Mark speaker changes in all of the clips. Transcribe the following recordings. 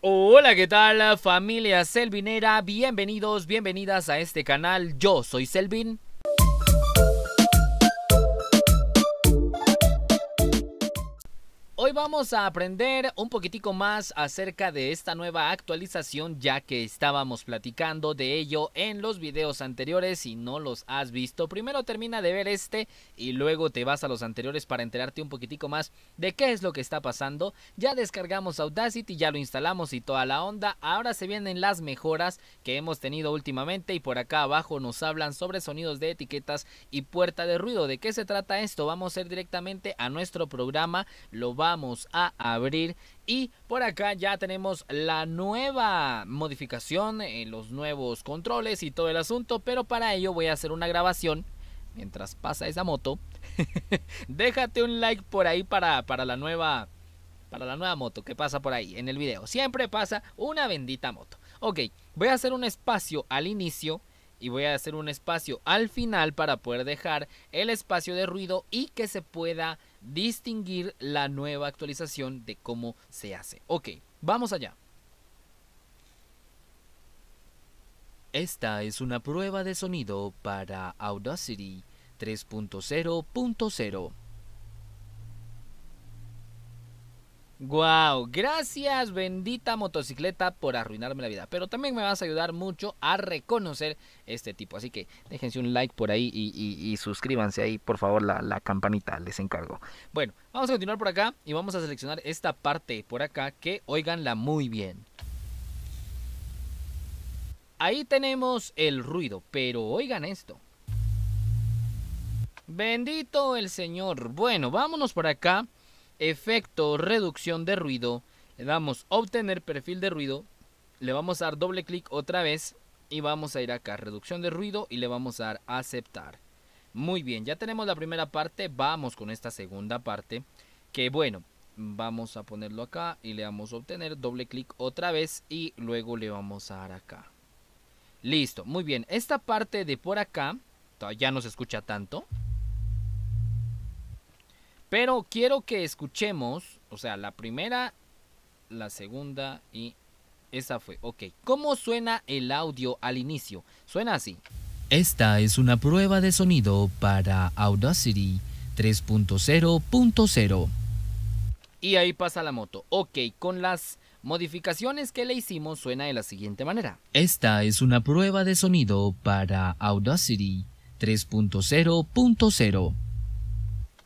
Speaker 1: Hola, ¿qué tal familia selvinera? Bienvenidos, bienvenidas a este canal. Yo soy Selvin. vamos a aprender un poquitico más acerca de esta nueva actualización ya que estábamos platicando de ello en los videos anteriores si no los has visto. Primero termina de ver este y luego te vas a los anteriores para enterarte un poquitico más de qué es lo que está pasando. Ya descargamos Audacity, ya lo instalamos y toda la onda. Ahora se vienen las mejoras que hemos tenido últimamente y por acá abajo nos hablan sobre sonidos de etiquetas y puerta de ruido. ¿De qué se trata esto? Vamos a ir directamente a nuestro programa, lo vamos a abrir y por acá ya tenemos la nueva modificación, los nuevos controles y todo el asunto, pero para ello voy a hacer una grabación mientras pasa esa moto. Déjate un like por ahí para, para la nueva para la nueva moto que pasa por ahí en el video. Siempre pasa una bendita moto. Ok, voy a hacer un espacio al inicio y voy a hacer un espacio al final para poder dejar el espacio de ruido y que se pueda distinguir la nueva actualización de cómo se hace. Ok, vamos allá. Esta es una prueba de sonido para Audacity 3.0.0. Wow, gracias bendita motocicleta por arruinarme la vida, pero también me vas a ayudar mucho a reconocer este tipo, así que déjense un like por ahí y, suscríbanse ahí por favor la, campanita, les encargo. Bueno, vamos a continuar por acá y vamos a seleccionar esta parte por acá que oiganla muy bien. Ahí tenemos el ruido, pero oigan esto. Bendito el Señor. Bueno, vámonos por acá efecto reducción de ruido, le damos obtener perfil de ruido, le vamos a dar doble clic otra vez y vamos a ir acá, reducción de ruido y le vamos a dar aceptar. Muy bien, ya tenemos la primera parte, vamos con esta segunda parte, que bueno, vamos a ponerlo acá y le damos obtener, doble clic otra vez y luego le vamos a dar acá. Listo, muy bien, esta parte de por acá, ya no se escucha tanto, pero quiero que escuchemos, o sea, la primera, la segunda y esa fue. Ok, ¿cómo suena el audio al inicio? Suena así. Esta es una prueba de sonido para Audacity 3.0.0. Y ahí pasa la moto. Ok, con las modificaciones que le hicimos suena de la siguiente manera. Esta es una prueba de sonido para Audacity 3.0.0.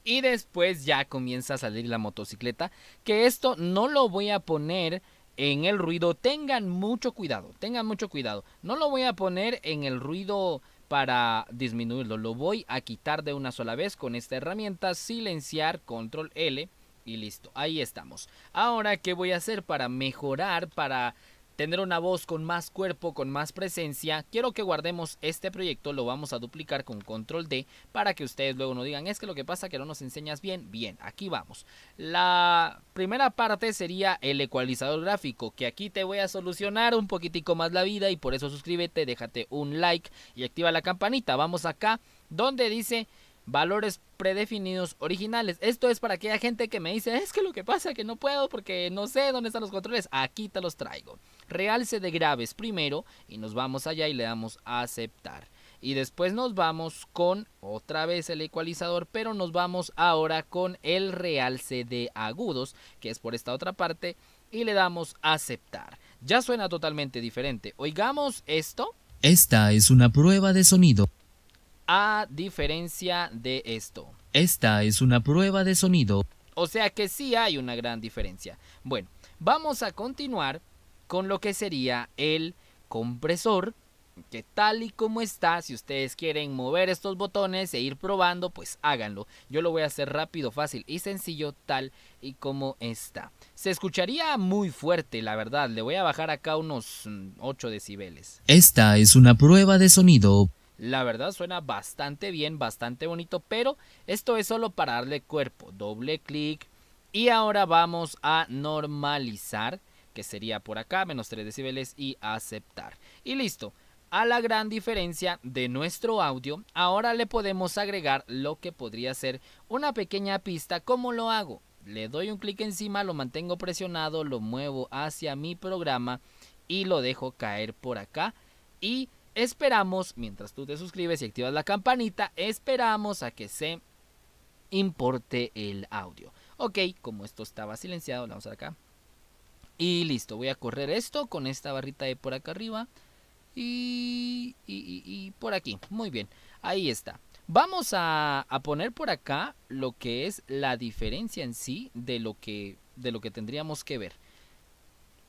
Speaker 1: Y después ya comienza a salir la motocicleta. Que esto no lo voy a poner en el ruido. Tengan mucho cuidado, tengan mucho cuidado. No lo voy a poner en el ruido para disminuirlo. Lo voy a quitar de una sola vez con esta herramienta. Silenciar, control L. Y listo, ahí estamos. Ahora, ¿qué voy a hacer para mejorar, para tener una voz con más cuerpo, con más presencia, quiero que guardemos este proyecto, lo vamos a duplicar con control D para que ustedes luego no digan, es que lo que pasa es que no nos enseñas bien, bien, aquí vamos. La primera parte sería el ecualizador gráfico, que aquí te voy a solucionar un poquitico más la vida y por eso suscríbete, déjate un like y activa la campanita. Vamos acá donde dice valores predefinidos originales. Esto es para aquella gente que me dice, es que lo que pasa que no puedo porque no sé dónde están los controles. Aquí te los traigo realce de graves primero y nos vamos allá y le damos a aceptar. Y después nos vamos con otra vez el ecualizador, pero nos vamos ahora con el realce de agudos, que es por esta otra parte, y le damos a aceptar. Ya suena totalmente diferente. Oigamos esto. Esta es una prueba de sonido. A diferencia de esto. Esta es una prueba de sonido. O sea que sí hay una gran diferencia. Bueno, vamos a continuar con lo que sería el compresor que tal y como está, si ustedes quieren mover estos botones e ir probando, pues háganlo. Yo lo voy a hacer rápido, fácil y sencillo tal y como está. Se escucharía muy fuerte, la verdad. Le voy a bajar acá unos 8 mm, decibeles. Esta es una prueba de sonido. La verdad suena bastante bien, bastante bonito, pero esto es solo para darle cuerpo. Doble clic y ahora vamos a normalizar que sería por acá, menos 3 decibeles y aceptar. Y listo. A la gran diferencia de nuestro audio, ahora le podemos agregar lo que podría ser una pequeña pista. ¿Cómo lo hago? Le doy un clic encima, lo mantengo presionado, lo muevo hacia mi programa y lo dejo caer por acá. Y esperamos, mientras tú te suscribes y activas la campanita, esperamos a que se importe el audio. Ok, como esto estaba silenciado, vamos a acá. Y listo, voy a correr esto con esta barrita de por acá arriba. Y, por aquí. Muy bien, ahí está. Vamos a, poner por acá lo que es la diferencia en sí de lo que, de lo que tendríamos que ver.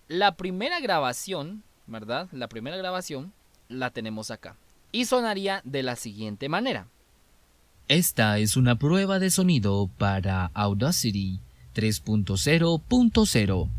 Speaker 1: La primera grabación, ¿verdad? La primera grabación la tenemos acá. Y sonaría de la siguiente manera. Esta es una prueba de sonido para Audacity 3.0.0.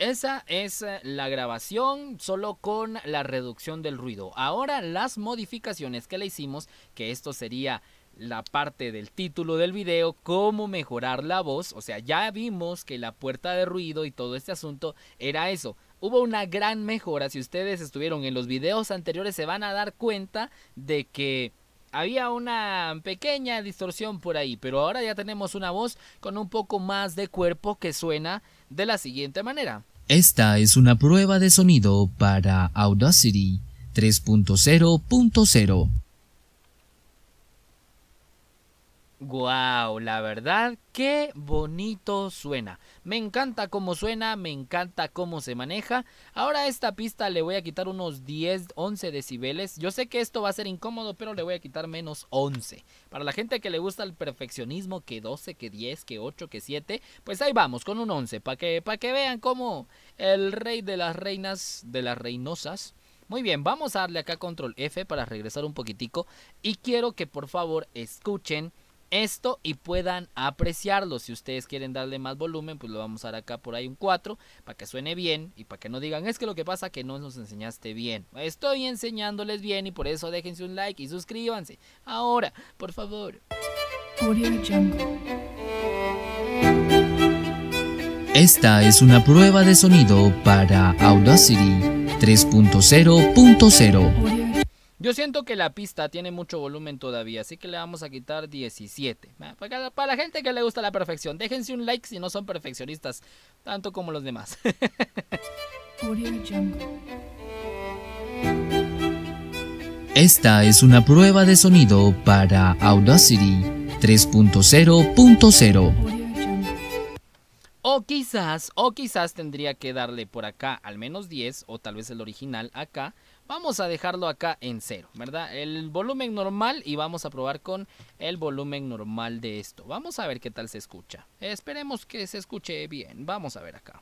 Speaker 1: Esa es eh, la grabación solo con la reducción del ruido. Ahora las modificaciones que le hicimos, que esto sería la parte del título del video, cómo mejorar la voz. O sea, ya vimos que la puerta de ruido y todo este asunto era eso. Hubo una gran mejora. Si ustedes estuvieron en los videos anteriores, se van a dar cuenta de que había una pequeña distorsión por ahí, pero ahora ya tenemos una voz con un poco más de cuerpo que suena de la siguiente manera. Esta es una prueba de sonido para Audacity 3.0.0. Wow, la verdad, qué bonito suena. Me encanta cómo suena, me encanta cómo se maneja. Ahora a esta pista le voy a quitar unos 10, 11 decibeles. Yo sé que esto va a ser incómodo, pero le voy a quitar menos 11. Para la gente que le gusta el perfeccionismo, que 12, que 10, que 8, que 7, pues ahí vamos, con un 11, para que, que vean cómo el rey de las reinas, de las reinosas, muy bien, vamos a darle acá control F para regresar un poquitico y quiero que por favor escuchen esto y puedan apreciarlo. Si ustedes quieren darle más volumen, pues lo vamos a dar acá por ahí un 4 para que suene bien y para que no digan es que lo que pasa que no nos enseñaste bien. Estoy enseñándoles bien y por eso déjense un like y suscríbanse. Ahora, por favor. Esta es una prueba de sonido para Audacity 3.0.0. Yo siento que la pista tiene mucho volumen todavía, así que le vamos a quitar 17. Ah, para, la gente que le gusta la perfección, déjense un like si no son perfeccionistas, tanto como los demás. Esta es una prueba de sonido para Audacity 3.0.0. O quizás, o quizás tendría que darle por acá al menos 10 o tal vez el original acá Vamos a dejarlo acá en cero, ¿verdad? El volumen normal y vamos a probar con el volumen normal de esto. Vamos a ver qué tal se escucha. Esperemos que se escuche bien. Vamos a ver acá.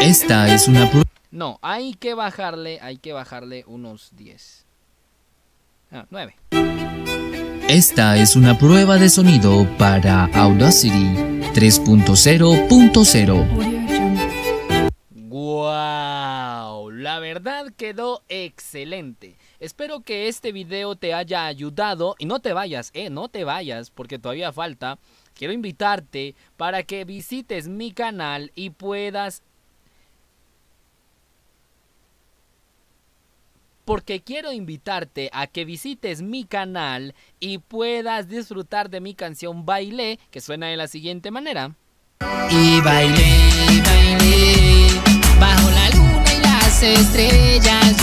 Speaker 1: Esta es una... No, hay que bajarle, hay que bajarle unos 10. Ah, 9. Esta es una prueba de sonido para Audacity 3.0.0. quedó excelente. Espero que este video te haya ayudado y no te vayas, eh, no te vayas porque todavía falta. Quiero invitarte para que visites mi canal y puedas porque quiero invitarte a que visites mi canal y puedas disfrutar de mi canción Bailé, que suena de la siguiente manera. Y estrellas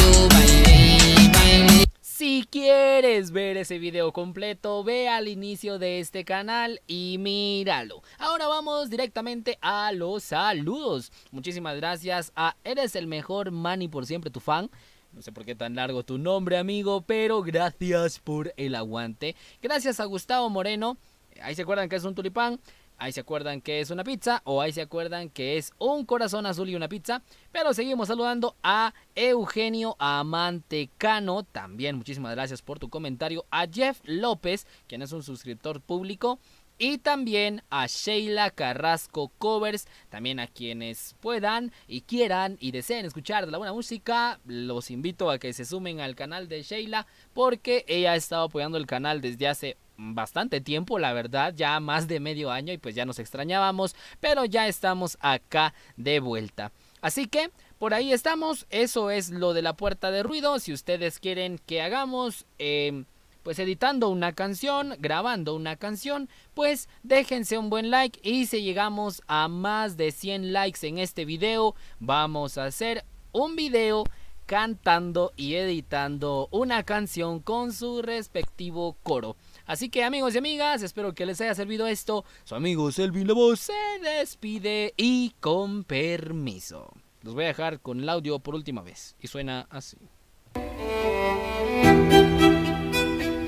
Speaker 1: Si quieres ver ese video completo, ve al inicio de este canal y míralo. Ahora vamos directamente a los saludos. Muchísimas gracias a Eres el mejor Manny por siempre tu fan. No sé por qué tan largo tu nombre, amigo, pero gracias por el aguante. Gracias a Gustavo Moreno. Ahí se acuerdan que es un tulipán. Ahí se acuerdan que es una pizza o ahí se acuerdan que es un corazón azul y una pizza. Pero seguimos saludando a Eugenio Amantecano. También muchísimas gracias por tu comentario. A Jeff López, quien es un suscriptor público. Y también a Sheila Carrasco Covers. También a quienes puedan y quieran y deseen escuchar la buena música. Los invito a que se sumen al canal de Sheila porque ella ha estado apoyando el canal desde hace bastante tiempo, la verdad, ya más de medio año y pues ya nos extrañábamos, pero ya estamos acá de vuelta. Así que por ahí estamos, eso es lo de la puerta de ruido, si ustedes quieren que hagamos... Em, pues editando una canción, grabando una canción, pues déjense un buen like y si llegamos a más de 100 likes en este video, vamos a hacer un video cantando y editando una canción con su respectivo coro. Así que amigos y amigas, espero que les haya servido esto. Su amigo Selvin Lobo se despide y con permiso. Los voy a dejar con el audio por última vez y suena así.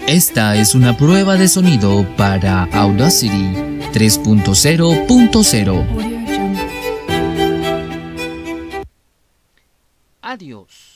Speaker 1: Esta es una prueba de sonido para Audacity 3.0.0. Adiós.